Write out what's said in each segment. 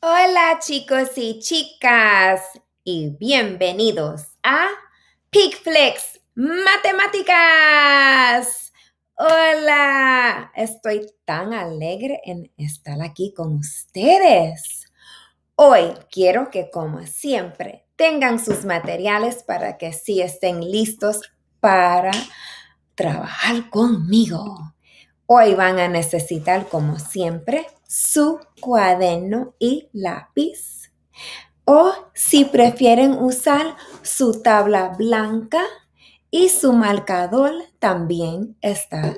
Hola chicos y chicas y bienvenidos a ¡Picflex Matemáticas. Hola, estoy tan alegre en estar aquí con ustedes. Hoy quiero que como siempre tengan sus materiales para que sí estén listos para trabajar conmigo. Hoy van a necesitar como siempre su cuaderno y lápiz. O si prefieren usar su tabla blanca y su marcador también está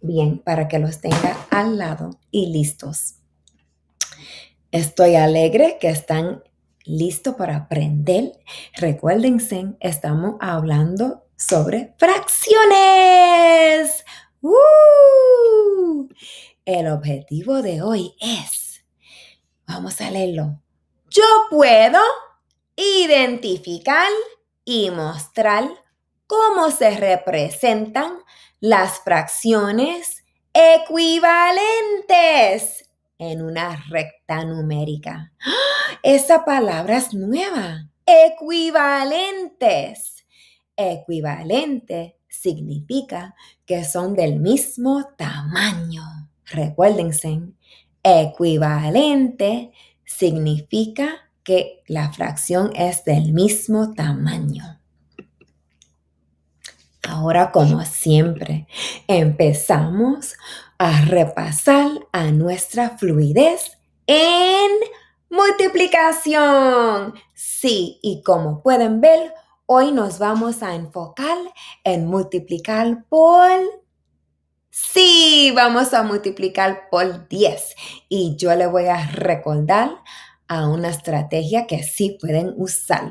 bien para que los tenga al lado y listos. Estoy alegre que están listos para aprender. Recuérdense, estamos hablando sobre fracciones. ¡Uh! El objetivo de hoy es, vamos a leerlo, yo puedo identificar y mostrar cómo se representan las fracciones equivalentes en una recta numérica. ¡Ah! Esa palabra es nueva. Equivalentes. Equivalente significa que son del mismo tamaño recuérdense, equivalente significa que la fracción es del mismo tamaño. Ahora, como siempre, empezamos a repasar a nuestra fluidez en multiplicación. Sí, y como pueden ver, hoy nos vamos a enfocar en multiplicar por Sí, vamos a multiplicar por 10 y yo le voy a recordar a una estrategia que sí pueden usar.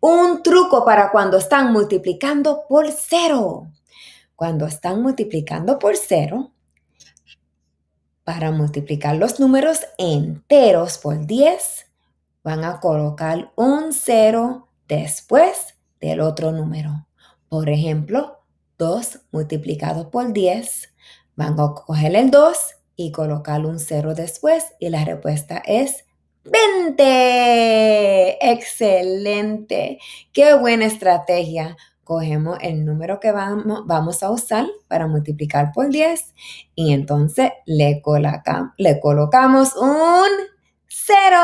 Un truco para cuando están multiplicando por cero. Cuando están multiplicando por cero, para multiplicar los números enteros por 10, van a colocar un cero después del otro número. Por ejemplo, 2 multiplicado por 10 Van a coger el 2 y colocar un 0 después y la respuesta es 20. Excelente. Qué buena estrategia. Cogemos el número que vamos, vamos a usar para multiplicar por 10 y entonces le, coloca, le colocamos un 0.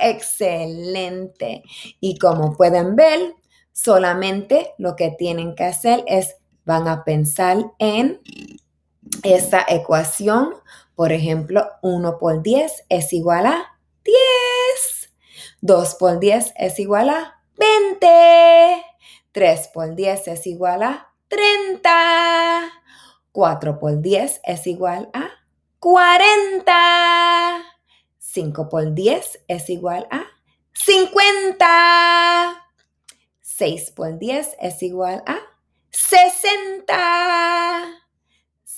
Excelente. Y como pueden ver, solamente lo que tienen que hacer es van a pensar en esa ecuación, por ejemplo, 1 por 10 es igual a 10. 2 por 10 es igual a 20. 3 por 10 es igual a 30. 4 por 10 es igual a 40. 5 por 10 es igual a 50. 6 por 10 es igual a 60.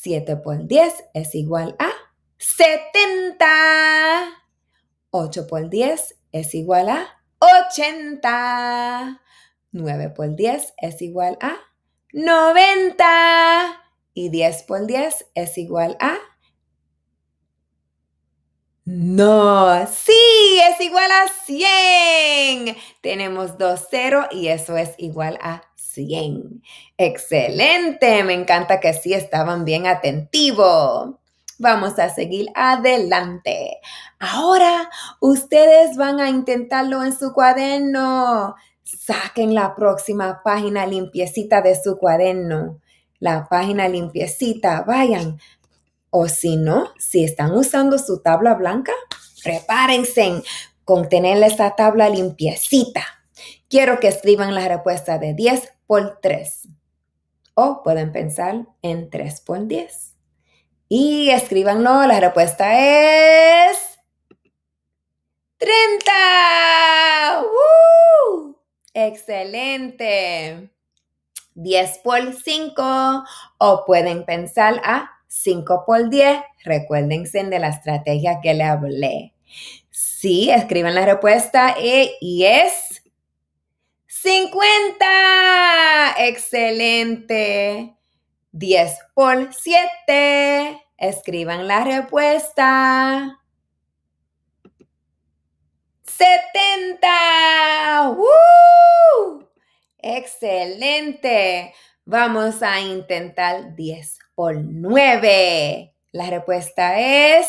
7 por 10 es igual a 70. 8 por 10 es igual a 80. 9 por 10 es igual a 90. Y 10 por 10 es igual a... No, sí, es igual a 100. Tenemos dos 0 y eso es igual a 100. Excelente, me encanta que sí estaban bien atentivos. Vamos a seguir adelante. Ahora ustedes van a intentarlo en su cuaderno. Saquen la próxima página limpiecita de su cuaderno. La página limpiecita, vayan. O si no, si están usando su tabla blanca, prepárense con tener esa tabla limpiecita. Quiero que escriban la respuesta de 10 por 3. O pueden pensar en 3 por 10. Y escríbanlo, la respuesta es 30. Excelente. 10 por 5 o pueden pensar a 5 por 10. Recuérdense de la estrategia que le hablé. Sí, escriban la respuesta e y es 50. Excelente. 10 por 7. Escriban la respuesta. 70. ¡Woo! Excelente. Vamos a intentar 10 por 9. La respuesta es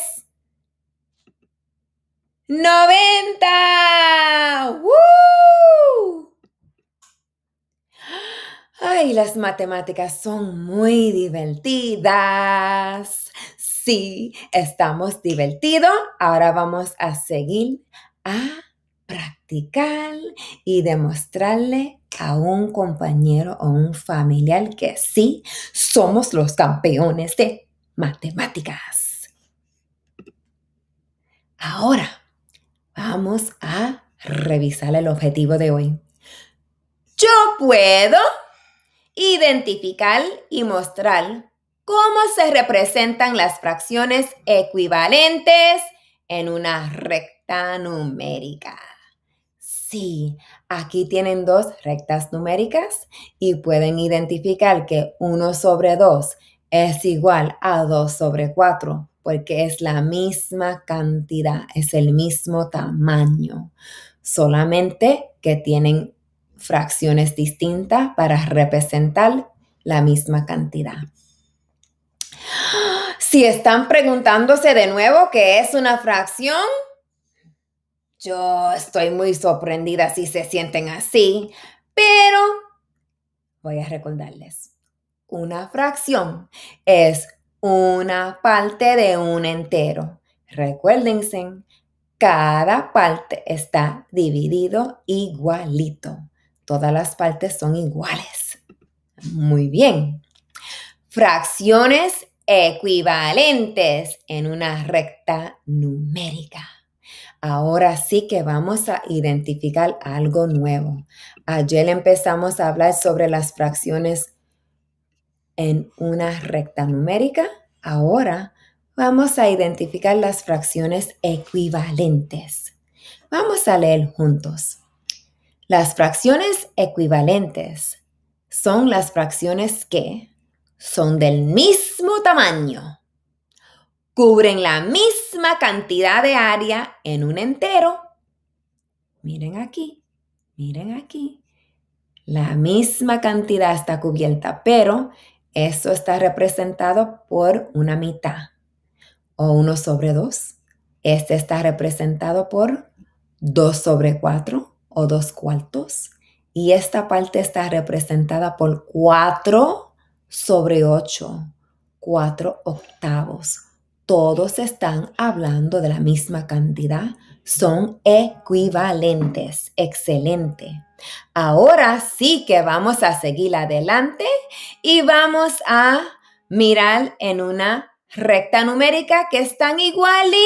90. ¡Woo! Ay, las matemáticas son muy divertidas. Sí, estamos divertidos. Ahora vamos a seguir a practicar y demostrarle a un compañero o un familiar que sí, somos los campeones de matemáticas. Ahora vamos a revisar el objetivo de hoy. Yo puedo identificar y mostrar cómo se representan las fracciones equivalentes en una recta numérica. Sí, aquí tienen dos rectas numéricas y pueden identificar que 1 sobre 2 es igual a 2 sobre 4 porque es la misma cantidad, es el mismo tamaño, solamente que tienen fracciones distintas para representar la misma cantidad. Si están preguntándose de nuevo qué es una fracción, yo estoy muy sorprendida si se sienten así, pero voy a recordarles. Una fracción es una parte de un entero. Recuérdense, cada parte está dividido igualito. Todas las partes son iguales. Muy bien. Fracciones equivalentes en una recta numérica. Ahora sí que vamos a identificar algo nuevo. Ayer empezamos a hablar sobre las fracciones en una recta numérica. Ahora vamos a identificar las fracciones equivalentes. Vamos a leer juntos. Las fracciones equivalentes son las fracciones que son del mismo tamaño, cubren la misma cantidad de área en un entero. Miren aquí, miren aquí. La misma cantidad está cubierta, pero eso está representado por una mitad o 1 sobre 2. Este está representado por 2 sobre 4 o dos cuartos. Y esta parte está representada por cuatro sobre ocho. Cuatro octavos. Todos están hablando de la misma cantidad. Son equivalentes. Excelente. Ahora sí que vamos a seguir adelante y vamos a mirar en una recta numérica que están igualitos.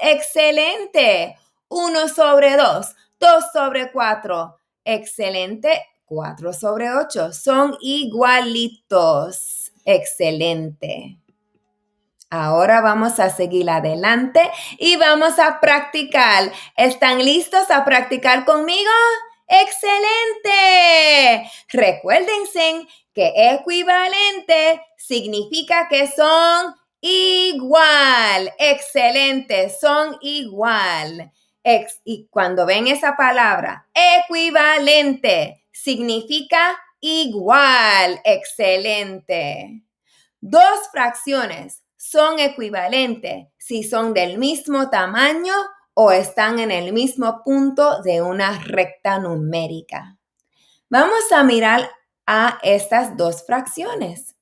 Excelente. Uno sobre dos. 2 sobre 4. Excelente. 4 sobre 8. Son igualitos. Excelente. Ahora vamos a seguir adelante y vamos a practicar. ¿Están listos a practicar conmigo? ¡Excelente! Recuérdense que equivalente significa que son igual. ¡Excelente! Son igual y cuando ven esa palabra, equivalente, significa igual, excelente. Dos fracciones son equivalentes si son del mismo tamaño o están en el mismo punto de una recta numérica. Vamos a mirar a estas dos fracciones.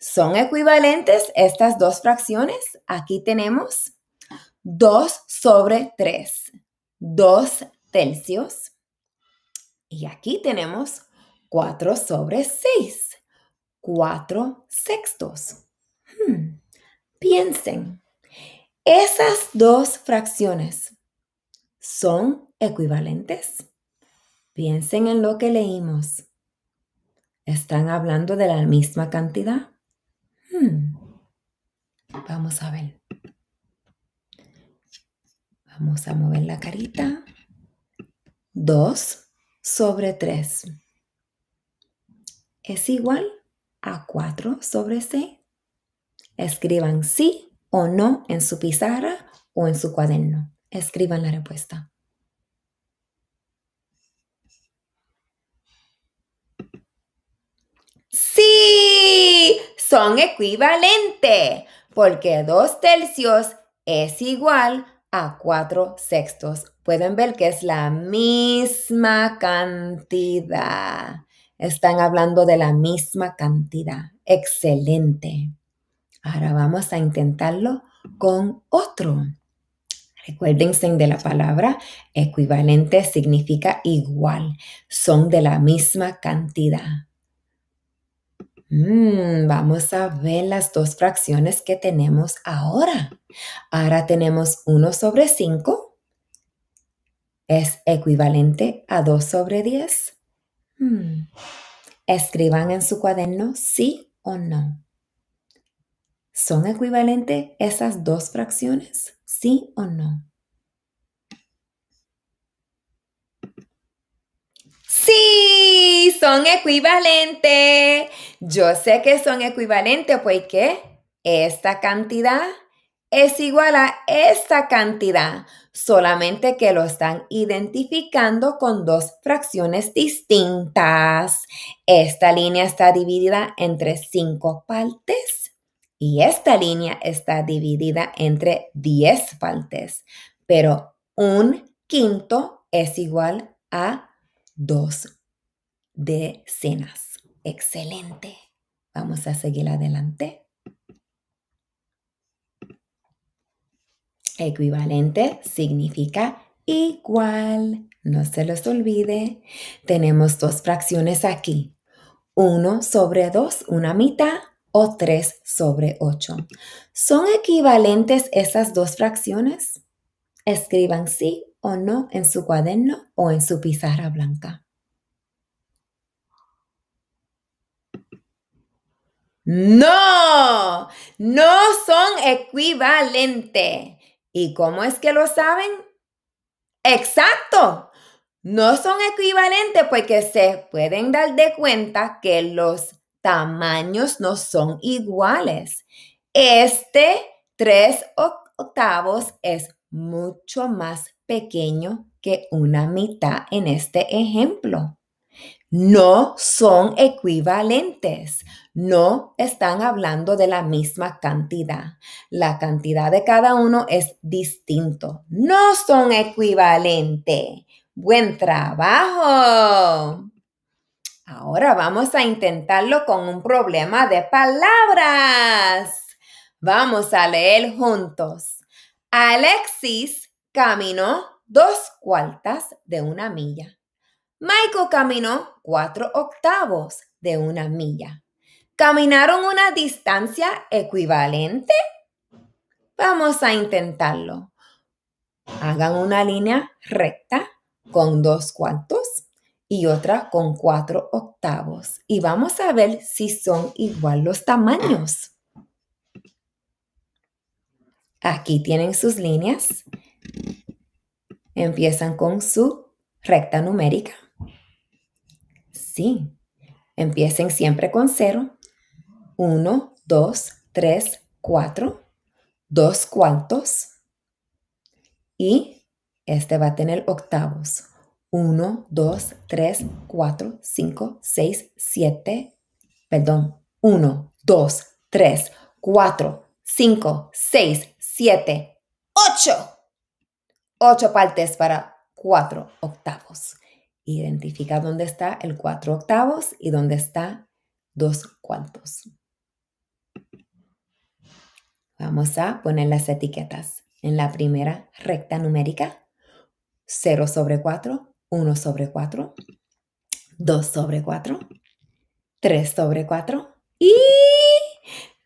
¿Son equivalentes estas dos fracciones? Aquí tenemos 2 sobre 3. 2 tercios. Y aquí tenemos 4 sobre 6, 4 sextos. Hmm, piensen, esas dos fracciones son equivalentes. Piensen en lo que leímos. ¿Están hablando de la misma cantidad? Hmm, vamos a ver. Vamos a mover la carita. 2 sobre 3 es igual a 4 sobre c. Escriban sí o no en su pizarra o en su cuaderno. Escriban la respuesta. Sí, son equivalentes, porque 2 tercios es igual a a cuatro sextos. Pueden ver que es la misma cantidad. Están hablando de la misma cantidad. Excelente. Ahora vamos a intentarlo con otro. Recuérdense de la palabra equivalente significa igual. Son de la misma cantidad. Mm, vamos a ver las dos fracciones que tenemos ahora. Ahora tenemos 1 sobre 5. Es equivalente a 2 sobre 10. Hmm. Escriban en su cuaderno sí o no. ¿Son equivalentes esas dos fracciones? ¿Sí o no? Sí, son equivalentes. Yo sé que son equivalentes pues, porque esta cantidad es igual a esta cantidad, solamente que lo están identificando con dos fracciones distintas. Esta línea está dividida entre cinco partes y esta línea está dividida entre diez partes, pero un quinto es igual a dos decenas. Excelente. Vamos a seguir adelante. Equivalente significa igual. No se los olvide. Tenemos dos fracciones aquí. 1 sobre 2, una mitad, o 3 sobre 8. ¿Son equivalentes esas dos fracciones? Escriban sí o no en su cuaderno o en su pizarra blanca. No, no son equivalentes. ¿Y cómo es que lo saben? Exacto. No son equivalentes porque se pueden dar de cuenta que los tamaños no son iguales. Este tres octavos es mucho más pequeño que una mitad en este ejemplo. No son equivalentes, no están hablando de la misma cantidad. La cantidad de cada uno es distinto. No son equivalentes. Buen trabajo. Ahora vamos a intentarlo con un problema de palabras. Vamos a leer juntos. Alexis caminó dos cuartas de una milla. Michael caminó cuatro octavos de una milla. ¿Caminaron una distancia equivalente? Vamos a intentarlo. Hagan una línea recta con dos cuartos y otra con cuatro octavos. Y vamos a ver si son igual los tamaños. Aquí tienen sus líneas. Empiezan con su recta numérica. Sí, empiecen siempre con 0. 1, 2, 3, 4. Dos cuartos. Y este va a tener octavos. 1, 2, 3, 4, 5, 6, 7. Perdón. 1, 2, 3, 4, 5, 6, 7, 8. 8 partes para 4 octavos. Identifica dónde está el 4 octavos y dónde está dos cuartos. Vamos a poner las etiquetas. En la primera recta numérica, 0 sobre 4, 1 sobre 4, 2 sobre 4, 3 sobre 4 y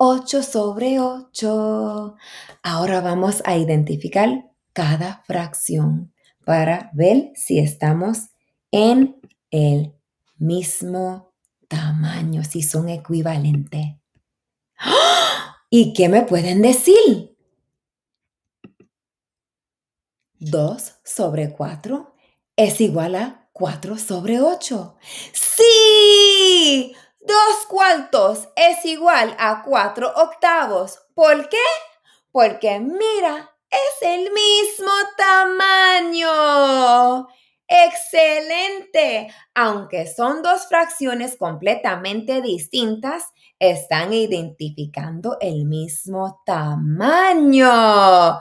8 sobre 8. Ahora vamos a identificar cada fracción para ver si estamos en el mismo tamaño, si son equivalentes. ¡Ah! ¿Y qué me pueden decir? 2 sobre 4 es igual a 4 sobre 8. ¡Sí! Dos cuartos es igual a cuatro octavos. ¿Por qué? Porque mira, es el mismo tamaño. Excelente. Aunque son dos fracciones completamente distintas, están identificando el mismo tamaño.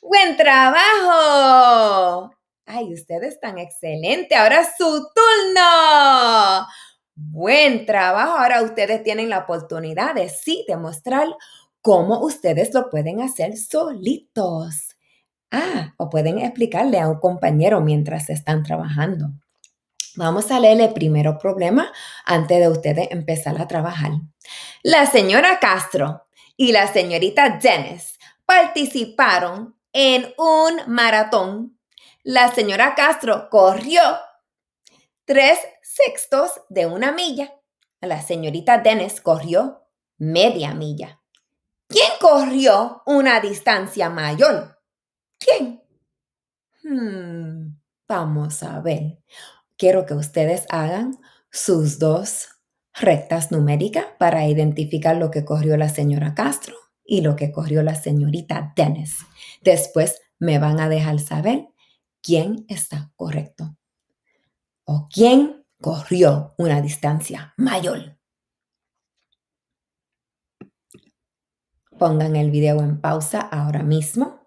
Buen trabajo. Ay, ustedes están excelente. Ahora es su turno. Buen trabajo. Ahora ustedes tienen la oportunidad de sí demostrar cómo ustedes lo pueden hacer solitos. Ah, o pueden explicarle a un compañero mientras están trabajando. Vamos a leer el primero problema antes de ustedes empezar a trabajar. La señora Castro y la señorita Dennis participaron en un maratón. La señora Castro corrió tres sextos de una milla. La señorita Dennis corrió media milla. ¿Quién corrió una distancia mayor? ¿Quién? Hmm, vamos a ver. Quiero que ustedes hagan sus dos rectas numéricas para identificar lo que corrió la señora Castro y lo que corrió la señorita Dennis. Después me van a dejar saber quién está correcto o quién corrió una distancia mayor. Pongan el video en pausa ahora mismo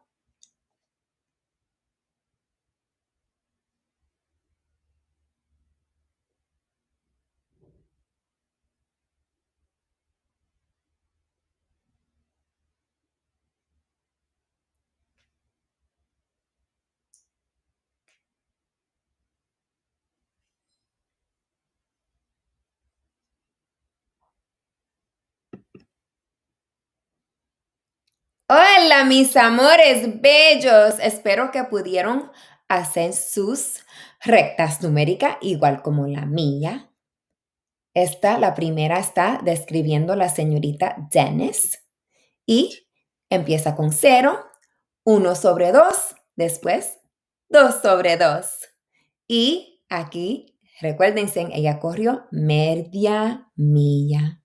mis amores bellos, espero que pudieron hacer sus rectas numéricas igual como la mía. Esta, la primera está describiendo la señorita Dennis y empieza con 0, 1 sobre 2, después 2 sobre 2. Y aquí, recuérdense, ella corrió media milla.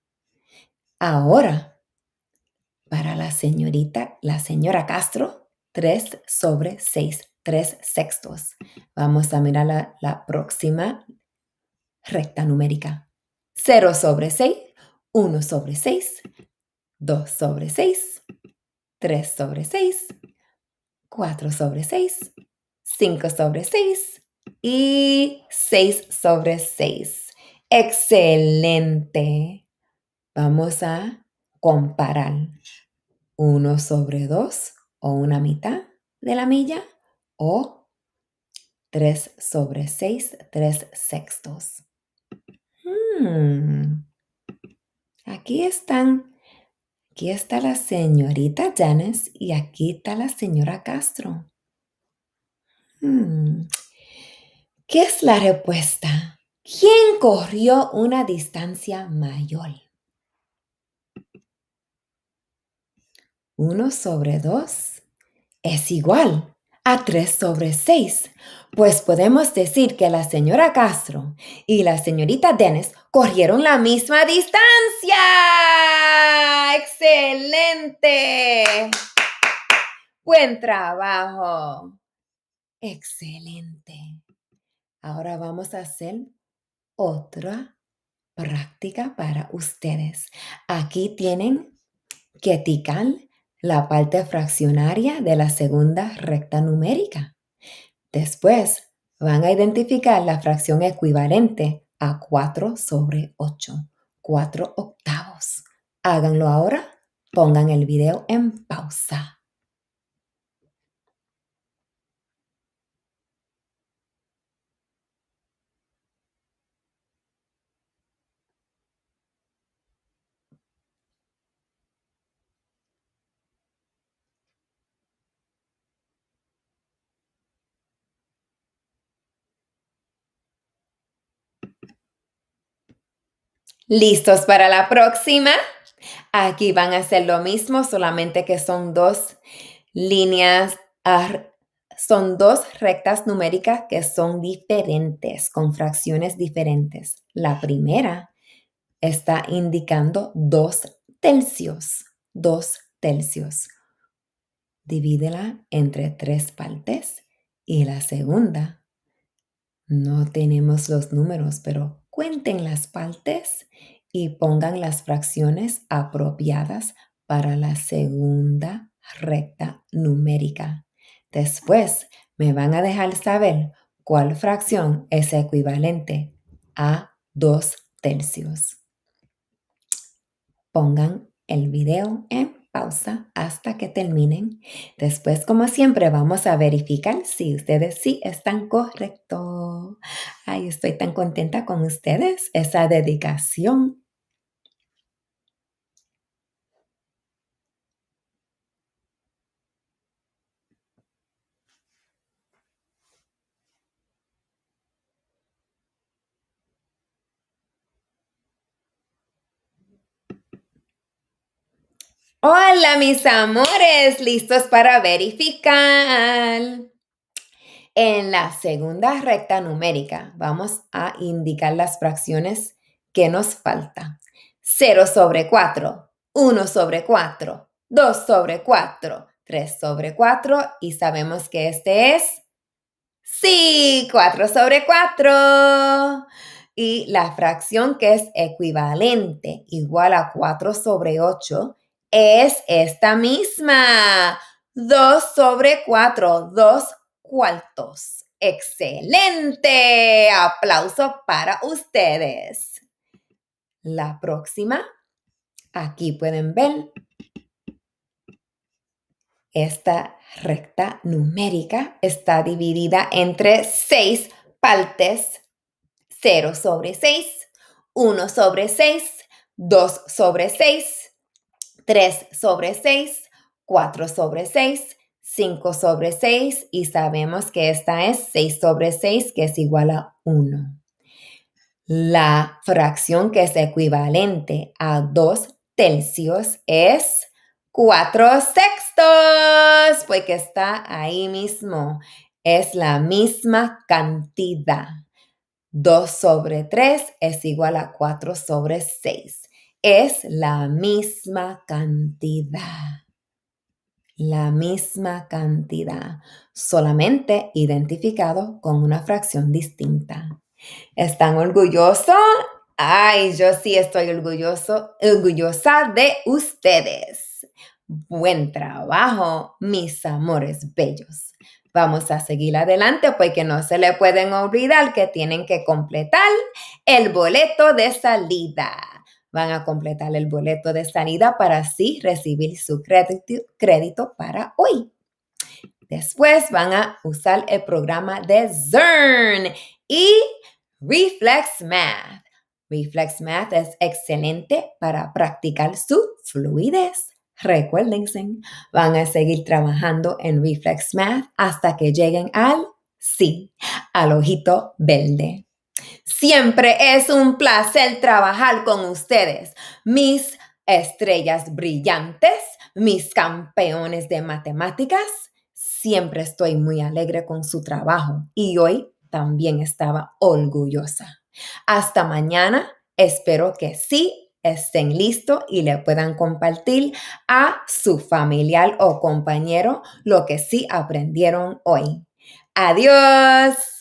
Ahora, para la señorita, la señora Castro, 3 sobre 6, 3 sextos. Vamos a mirar la, la próxima recta numérica. 0 sobre 6, 1 sobre 6, 2 sobre 6, 3 sobre 6, 4 sobre 6, 5 sobre 6 y 6 sobre 6. Excelente. Vamos a comparar 1 sobre 2 o una mitad de la milla o 3 sobre seis, tres sextos. Hmm. Aquí están. Aquí está la señorita Yanes y aquí está la señora Castro. Hmm. ¿Qué es la respuesta? ¿Quién corrió una distancia mayor? 1 sobre 2 es igual a 3 sobre 6. Pues podemos decir que la señora Castro y la señorita Dennis corrieron la misma distancia. ¡Excelente! Buen trabajo. Excelente. Ahora vamos a hacer otra práctica para ustedes. Aquí tienen que la parte fraccionaria de la segunda recta numérica. Después van a identificar la fracción equivalente a 4 sobre 8, 4 octavos. Háganlo ahora, pongan el video en pausa. ¿Listos para la próxima? Aquí van a hacer lo mismo, solamente que son dos líneas, son dos rectas numéricas que son diferentes, con fracciones diferentes. La primera está indicando dos tercios, dos tercios. Divídela entre tres partes y la segunda. No tenemos los números, pero cuenten las partes y pongan las fracciones apropiadas para la segunda recta numérica. Después me van a dejar saber cuál fracción es equivalente a 2 tercios. Pongan el video en pausa hasta que terminen. Después, como siempre, vamos a verificar si ustedes sí están correctos ay, estoy tan contenta con ustedes, esa dedicación. Hola mis amores, listos para verificar. En la segunda recta numérica vamos a indicar las fracciones que nos falta. 0 sobre 4, 1 sobre 4, 2 sobre 4, 3 sobre 4 y sabemos que este es sí, 4 sobre 4. Y la fracción que es equivalente igual a 4 sobre 8 es esta misma. 2 sobre 4, 2 sobre cuartos. Excelente. aplauso para ustedes. La próxima, aquí pueden ver esta recta numérica está dividida entre seis partes. 0 sobre 6, 1 sobre 6, 2 sobre 6, 3 sobre 6, 4 sobre 6, 5 sobre 6 y sabemos que esta es 6 sobre 6 que es igual a 1. La fracción que es equivalente a 2 tercios es 4 sextos, porque pues está ahí mismo. Es la misma cantidad. 2 sobre 3 es igual a 4 sobre 6. Es la misma cantidad la misma cantidad, solamente identificado con una fracción distinta. ¿Están orgullosos? Ay, yo sí estoy orgulloso, orgullosa de ustedes. Buen trabajo, mis amores bellos. Vamos a seguir adelante porque pues no se le pueden olvidar que tienen que completar el boleto de salida van a completar el boleto de salida para así recibir su crédito, para hoy. Después van a usar el programa de ZERN y Reflex Math. Reflex Math es excelente para practicar su fluidez. Recuérdense, van a seguir trabajando en Reflex Math hasta que lleguen al sí, al ojito verde. Siempre es un placer trabajar con ustedes, mis estrellas brillantes, mis campeones de matemáticas. Siempre estoy muy alegre con su trabajo y hoy también estaba orgullosa. Hasta mañana, espero que sí estén listos y le puedan compartir a su familiar o compañero lo que sí aprendieron hoy. Adiós.